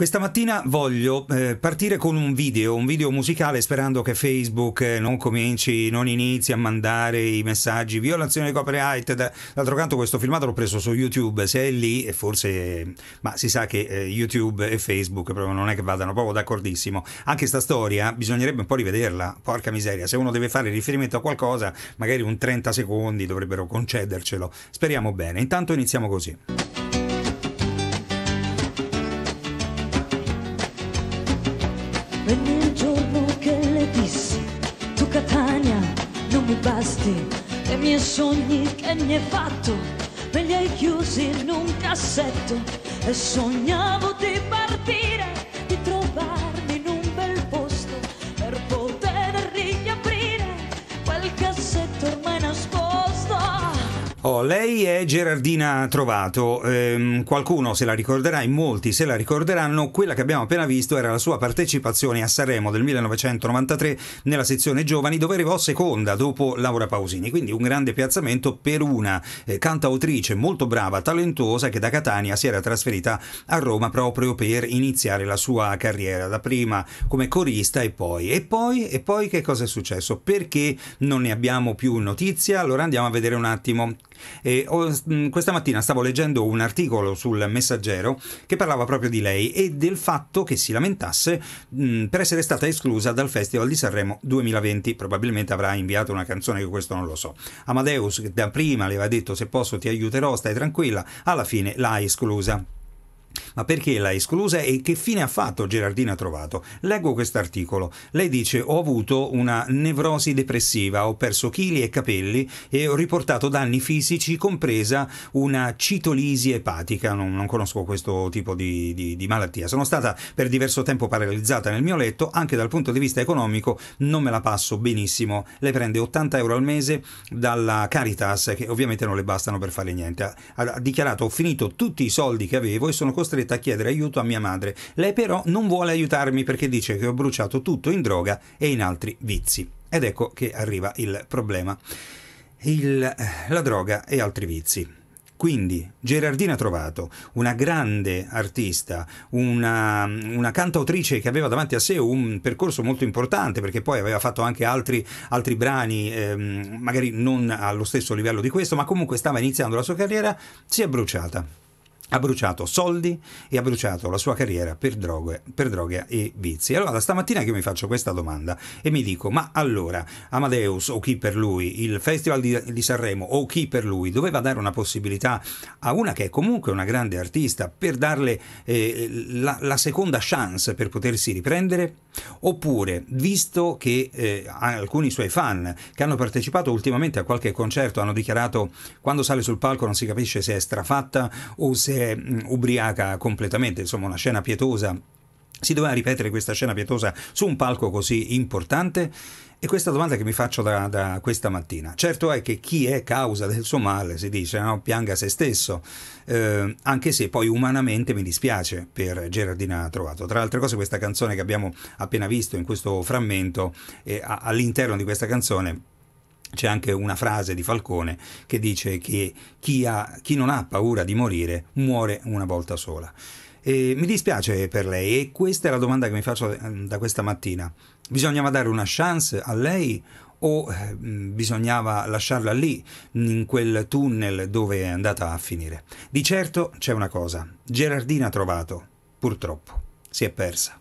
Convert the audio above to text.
Questa mattina voglio eh, partire con un video, un video musicale sperando che Facebook eh, non cominci, non inizi a mandare i messaggi violazione di copyright. D'altro canto questo filmato l'ho preso su YouTube, se è lì e forse ma si sa che eh, YouTube e Facebook proprio non è che vadano proprio d'accordissimo. Anche sta storia bisognerebbe un po' rivederla, porca miseria, se uno deve fare riferimento a qualcosa, magari un 30 secondi dovrebbero concedercelo. Speriamo bene. Intanto iniziamo così. venne il giorno che le dissi, tu Catania non mi basti, e i miei sogni che mi hai fatto, me li hai chiusi in un cassetto e sognavo di partire. Oh, lei è Gerardina Trovato, ehm, qualcuno se la ricorderà, in molti se la ricorderanno, quella che abbiamo appena visto era la sua partecipazione a Sanremo del 1993 nella sezione giovani dove arrivò seconda dopo Laura Pausini, quindi un grande piazzamento per una eh, cantautrice molto brava, talentuosa che da Catania si era trasferita a Roma proprio per iniziare la sua carriera, da prima come corista e poi. E poi, e poi che cosa è successo? Perché non ne abbiamo più notizia? Allora andiamo a vedere un attimo e, oh, questa mattina stavo leggendo un articolo sul Messaggero che parlava proprio di lei e del fatto che si lamentasse mh, per essere stata esclusa dal Festival di Sanremo 2020. Probabilmente avrà inviato una canzone questo non lo so. Amadeus da prima le aveva detto se posso ti aiuterò, stai tranquilla, alla fine l'ha esclusa. Ma perché l'ha esclusa e che fine ha fatto Gerardina Trovato? Leggo quest'articolo. Lei dice: Ho avuto una nevrosi depressiva, ho perso chili e capelli e ho riportato danni fisici, compresa una citolisi epatica. Non, non conosco questo tipo di, di, di malattia. Sono stata per diverso tempo paralizzata nel mio letto, anche dal punto di vista economico non me la passo benissimo. Lei prende 80 euro al mese dalla Caritas, che ovviamente non le bastano per fare niente. Ha, ha dichiarato: Ho finito tutti i soldi che avevo e sono costretto costretta a chiedere aiuto a mia madre. Lei però non vuole aiutarmi perché dice che ho bruciato tutto in droga e in altri vizi. Ed ecco che arriva il problema. Il, eh, la droga e altri vizi. Quindi Gerardina Trovato, una grande artista, una, una, cantautrice che aveva davanti a sé un percorso molto importante perché poi aveva fatto anche altri, altri brani, ehm, magari non allo stesso livello di questo, ma comunque stava iniziando la sua carriera, si è bruciata ha bruciato soldi e ha bruciato la sua carriera per droghe, per droghe, e vizi. Allora, stamattina che mi faccio questa domanda e mi dico, ma allora Amadeus o chi per lui, il Festival di, di Sanremo o chi per lui, doveva dare una possibilità a una che è comunque una grande artista per darle eh, la, la seconda chance per potersi riprendere? Oppure, visto che eh, alcuni suoi fan che hanno partecipato ultimamente a qualche concerto hanno dichiarato quando sale sul palco non si capisce se è strafatta o se è mm, mh, ubriaca completamente, insomma una scena pietosa si doveva ripetere questa scena pietosa su un palco così importante? E questa domanda che mi faccio da, da, questa mattina. Certo è che chi è causa del suo male, si dice, no? pianga se stesso, eh, anche se poi umanamente mi dispiace per Gerardina Trovato. Tra le altre cose questa canzone che abbiamo appena visto in questo frammento, eh, all'interno di questa canzone c'è anche una frase di Falcone che dice che chi, ha, chi non ha paura di morire muore una volta sola. E mi dispiace per lei e questa è la domanda che mi faccio ehm, da questa mattina. Bisognava dare una chance a lei o ehm, bisognava lasciarla lì, in quel tunnel dove è andata a finire? Di certo c'è una cosa, Gerardina ha Trovato, purtroppo, si è persa.